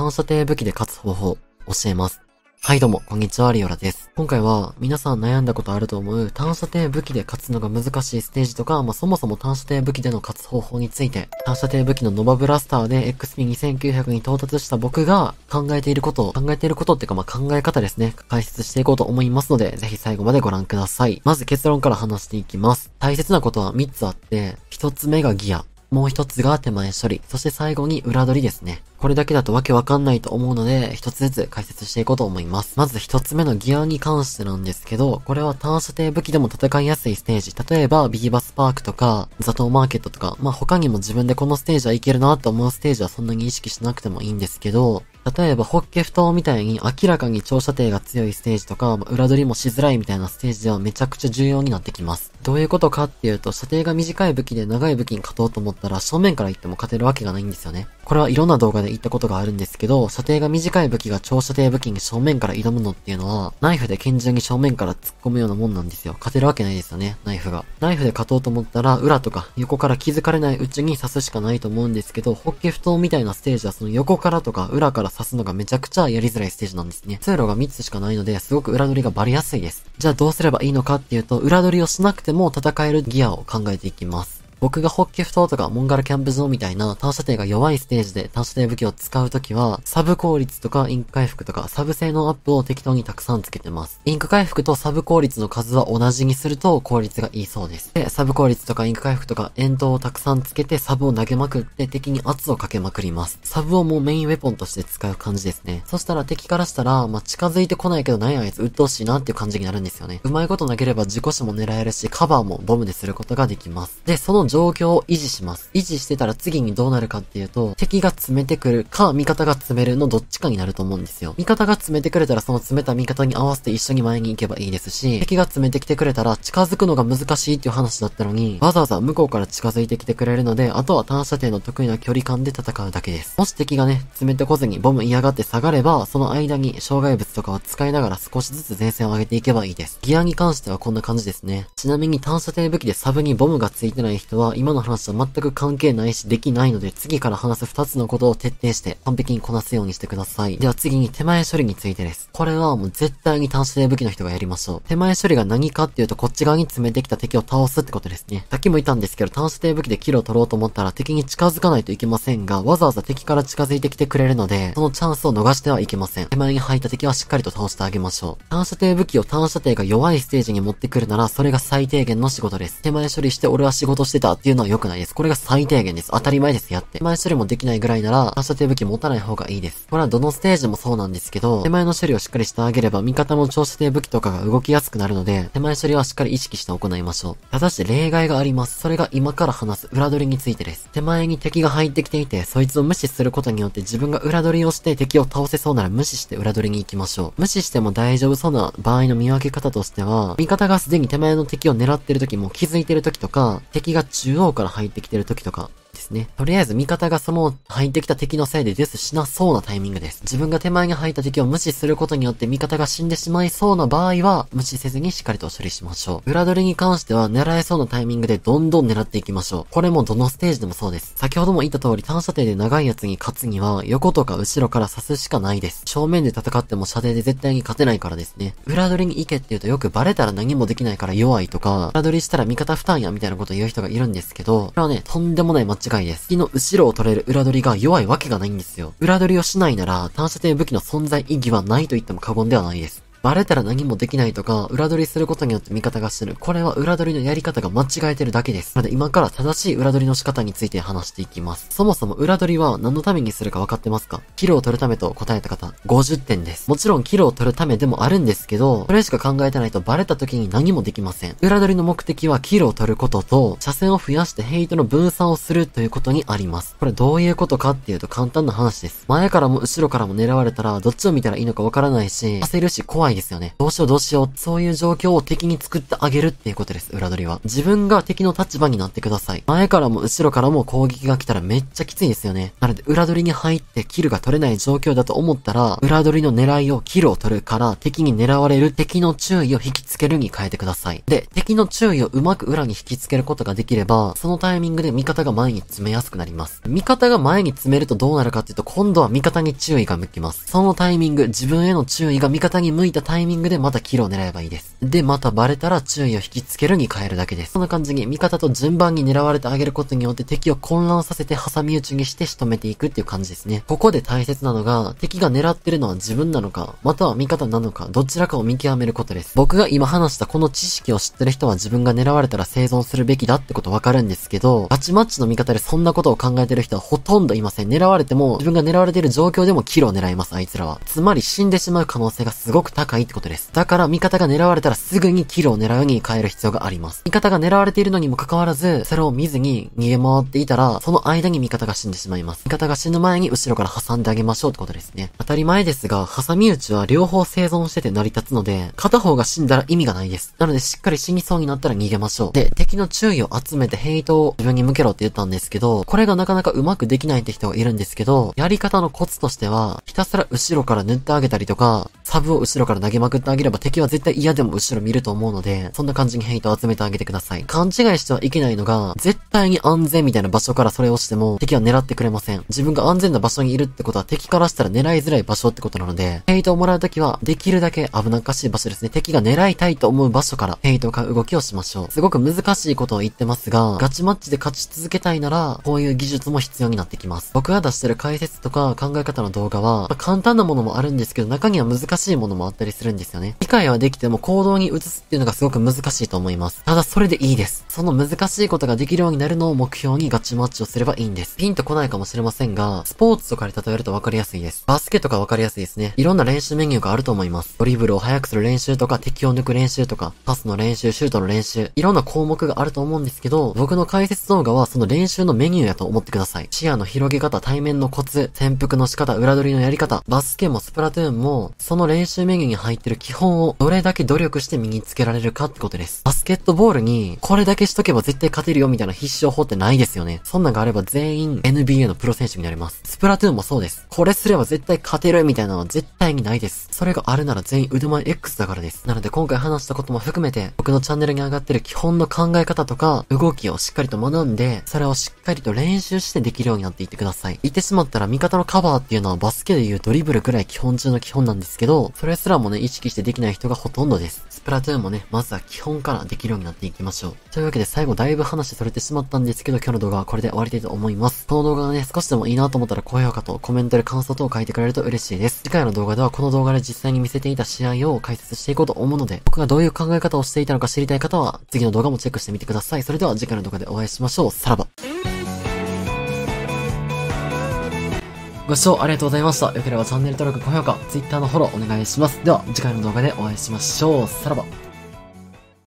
炭射程武器で勝つ方法、教えます。はいどうも、こんにちは、リオラです。今回は、皆さん悩んだことあると思う、単射程武器で勝つのが難しいステージとか、まあ、そもそも単射程武器での勝つ方法について、単射程武器のノバブラスターで XP2900 に到達した僕が考えていることを、考えていることっていうか、まあ、考え方ですね、解説していこうと思いますので、ぜひ最後までご覧ください。まず結論から話していきます。大切なことは3つあって、1つ目がギア、もう一つが手前処理。そして最後に裏取りですね。これだけだとわけわかんないと思うので、一つずつ解説していこうと思います。まず一つ目のギアに関してなんですけど、これは単射程武器でも戦いやすいステージ。例えば、ビーバスパークとか、ザトウマーケットとか、まあ、他にも自分でこのステージはいけるなと思うステージはそんなに意識しなくてもいいんですけど、例えば、ホッケフ島みたいに明らかに長射程が強いステージとか、ま裏取りもしづらいみたいなステージではめちゃくちゃ重要になってきます。どういうことかっていうと、射程が短い武器で長い武器に勝とうと思ったら、正面から行っても勝てるわけがないんですよね。これはいろんな動画で言ったことがあるんですけど、射程が短い武器が長射程武器に正面から挑むのっていうのは、ナイフで拳銃に正面から突っ込むようなもんなんですよ。勝てるわけないですよね、ナイフが。ナイフで勝とうと思ったら、裏とか横から気づかれないうちに刺すしかないと思うんですけど、ホッケフ島みたいなステージはその横からとか裏から刺すのがめちゃくちゃやりづらいステージなんですね。通路が3つしかないので、すごく裏取りがバレやすいです。じゃあどうすればいいのかっていうと、裏取りをしなくても戦えるギアを考えていきます。僕がホッケフトとかモンガルキャンプ場みたいな単射程が弱いステージで単射程武器を使うときは、サブ効率とかインク回復とかサブ性能アップを適当にたくさんつけてます。インク回復とサブ効率の数は同じにすると効率がいいそうです。で、サブ効率とかインク回復とか遠筒をたくさんつけてサブを投げまくって敵に圧をかけまくります。サブをもうメインウェポンとして使う感じですね。そしたら敵からしたら、まあ、近づいてこないけど何やあいつ鬱陶しいなっていう感じになるんですよね。うまいこと投げれば自己死も狙えるし、カバーもボムですることができます。で、その状況を維持します。維持してたら次にどうなるかっていうと、敵が詰めてくるか、味方が詰めるのどっちかになると思うんですよ。味方が詰めてくれたらその詰めた味方に合わせて一緒に前に行けばいいですし、敵が詰めてきてくれたら近づくのが難しいっていう話だったのに、わざわざ向こうから近づいてきてくれるので、あとは単射程の得意な距離感で戦うだけです。もし敵がね、詰めてこずにボム嫌がって下がれば、その間に障害物とかを使いながら少しずつ前線を上げていけばいいです。ギアに関してはこんな感じですね。ちなみに単射程武器でサブにボムがついてない人はは今の話は全く関係ないしできないので次から話す2つのことを徹底して完璧にこなすようにしてください。では次に手前処理についてです。これはもう絶対に単種で武器の人がやりましょう。手前処理が何かっていうとこっち側に詰めてきた敵を倒すってことですね。さっきも言ったんですけど単射で武器でキルを取ろうと思ったら敵に近づかないといけませんがわざわざ敵から近づいてきてくれるのでそのチャンスを逃してはいけません。手前に入った敵はしっかりと倒してあげましょう。単射程武器を単射程が弱いステージに持ってくるならそれが最低限の仕事です。手前処理して俺は仕事してたターっていうのは良くないです。これが最低限です。当たり前です。やって。手前処理もできないぐらいなら、反射手武器持たない方がいいです。これはどのステージもそうなんですけど、手前の処理をしっかりしてあげれば、味方も調子で武器とかが動きやすくなるので、手前処理はしっかり意識して行いましょう。ただし例外があります。それが今から話す裏取りについてです。手前に敵が入ってきていて、そいつを無視することによって自分が裏取りをして敵を倒せそうなら無視して裏取りに行きましょう。無視しても大丈夫そうな場合の見分け方としては、味方がすでに手前の敵を狙ってる時も気づいてる時とか、敵が中央から入ってきてる時とか、ですね。とりあえず味方がその入ってきた敵のせいでデスしなそうなタイミングです。自分が手前に入った敵を無視することによって味方が死んでしまいそうな場合は、無視せずにしっかりと処理しましょう。裏取りに関しては狙えそうなタイミングでどんどん狙っていきましょう。これもどのステージでもそうです。先ほども言った通り単射程で長いやつに勝つには、横とか後ろから刺すしかないです。正面で戦っても射程で絶対に勝てないからですね。裏取りに行けって言うとよくバレたら何もできないから弱いとか、裏取りしたら味方負担やみたいなこと言う人がいるんですけど、これはね、とんでもない間違いです。木の後ろを取れる裏取りが弱いわけがないんですよ。裏取りをしないなら、単射程武器の存在意義はないと言っても過言ではないです。バレたら何もできないとか、裏取りすることによって味方が死ぬ。これは裏取りのやり方が間違えてるだけです。なので今から正しい裏取りの仕方について話していきます。そもそも裏取りは何のためにするか分かってますかキルを取るためと答えた方、50点です。もちろんキルを取るためでもあるんですけど、それしか考えてないとバレた時に何もできません。裏取りの目的はキルを取ることと、車線を増やしてヘイトの分散をするということにあります。これどういうことかっていうと簡単な話です。前からも後ろからも狙われたら、どっちを見たらいいのか分からないし、焦るし怖いいですよね。どうしようどうしよう。そういう状況を敵に作ってあげるっていうことです、裏取りは。自分が敵の立場になってください。前からも後ろからも攻撃が来たらめっちゃきついですよね。なので、裏取りに入ってキルが取れない状況だと思ったら、裏取りの狙いをキルを取るから敵に狙われる敵の注意を引きつけるに変えてください。で、敵の注意をうまく裏に引きつけることができれば、そのタイミングで味方が前に詰めやすくなります。味方が前に詰めるとどうなるかっていうと、今度は味方に注意が向きます。そのタイミング、自分への注意が味方に向いたたタイミングでまたキルを狙えばいいです。で、またバレたら注意を引きつけるに変えるだけです。こんな感じに味方と順番に狙われてあげることによって敵を混乱させて挟み撃ちにして仕留めていくっていう感じですね。ここで大切なのが、敵が狙ってるのは自分なのか、または味方なのか、どちらかを見極めることです。僕が今話したこの知識を知ってる人は自分が狙われたら生存するべきだってことわかるんですけど、ガチマッチの味方でそんなことを考えてる人はほとんどいません。狙われても、自分が狙われてる状況でもキルを狙います、あいつらは。つまり死んでしまう可能性がすごく高いいってことです。だから味方が狙われたらすぐにキルを狙うに変える必要があります。味方が狙われているのにも関わらず、それを見ずに逃げ回っていたら、その間に味方が死んでしまいます。味方が死ぬ前に後ろから挟んであげましょうってことですね。当たり前ですが、挟み撃ちは両方生存してて成り立つので、片方が死んだら意味がないです。なのでしっかり死にそうになったら逃げましょう。で、敵の注意を集めてヘイトを自分に向けろって言ったんですけど、これがなかなかうまくできないって人がいるんですけど、やり方のコツとしては、ひたすら後ろから塗ってあげたりとか、サブを後ろからから投げまくってあげれば敵は絶対嫌でも後ろ見ると思うので、そんな感じにヘイトを集めてあげてください。勘違いしてはいけないのが、絶対に安全みたいな場所からそれをしても、敵は狙ってくれません。自分が安全な場所にいるってことは敵からしたら狙いづらい場所ってことなので、ヘイトをもらうときは、できるだけ危なっかしい場所ですね。敵が狙いたいと思う場所から、ヘイトを買う動きをしましょう。すごく難しいことを言ってますが、ガチマッチで勝ち続けたいなら、こういう技術も必要になってきます。僕が出してる解説とか考え方の動画は、まあ、簡単なものもあるんですけど、中には難しいものもあったりりするんですよね。理解はできても行動に移すっていうのがすごく難しいと思います。ただそれでいいです。その難しいことができるようになるのを目標にガチマッチをすればいいんです。ピンとこないかもしれませんが、スポーツとかに例えると分かりやすいです。バスケとか分かりやすいですね。いろんな練習メニューがあると思います。ドリブルを速くする練習とか、敵を抜く練習とか、パスの練習、シュートの練習、いろんな項目があると思うんですけど、僕の解説動画はその練習のメニューやと思ってください。視野の広げ方、対面のコツ、潜伏の仕方、裏取りのやり方、バスケもスプラトゥーンも、その練習メニューに入ってる基本をどれだけ努力して身につけられるかってことです。バスケットボールに、これだけしとけば絶対勝てるよみたいな必勝法ってないですよね。そんなんがあれば全員 NBA のプロ選手になります。スプラトゥーンもそうです。これすれば絶対勝てるみたいなのは絶対にないです。それがあるなら全員腕前 X だからです。なので今回話したことも含めて、僕のチャンネルに上がってる基本の考え方とか、動きをしっかりと学んで、それをしっかりと練習してできるようになっていってください。言ってしまったら味方のカバーっていうのはバスケでいうドリブルくらい基本中の基本なんですけど、それすらもね、意識してできない人がほとんどです。スプラトゥーンもね、まずは基本からできるようになっていきましょう。というわけで最後だいぶ話されてしまったんですけど、今日の動画はこれで終わりたいと思います。この動画がね、少しでもいいなと思ったら高評価とコメントで感想等を書いてくれると嬉しいです。次回の動画ではこの動画で実際に見せていた試合を解説していこうと思うので、僕がどういう考え方をしていたのか知りたい方は、次の動画もチェックしてみてください。それでは次回の動画でお会いしましょう。さらば。ご視聴ありがとうございました。よければチャンネル登録、高評価、Twitter のフォローお願いします。では、次回の動画でお会いしましょう。さらば。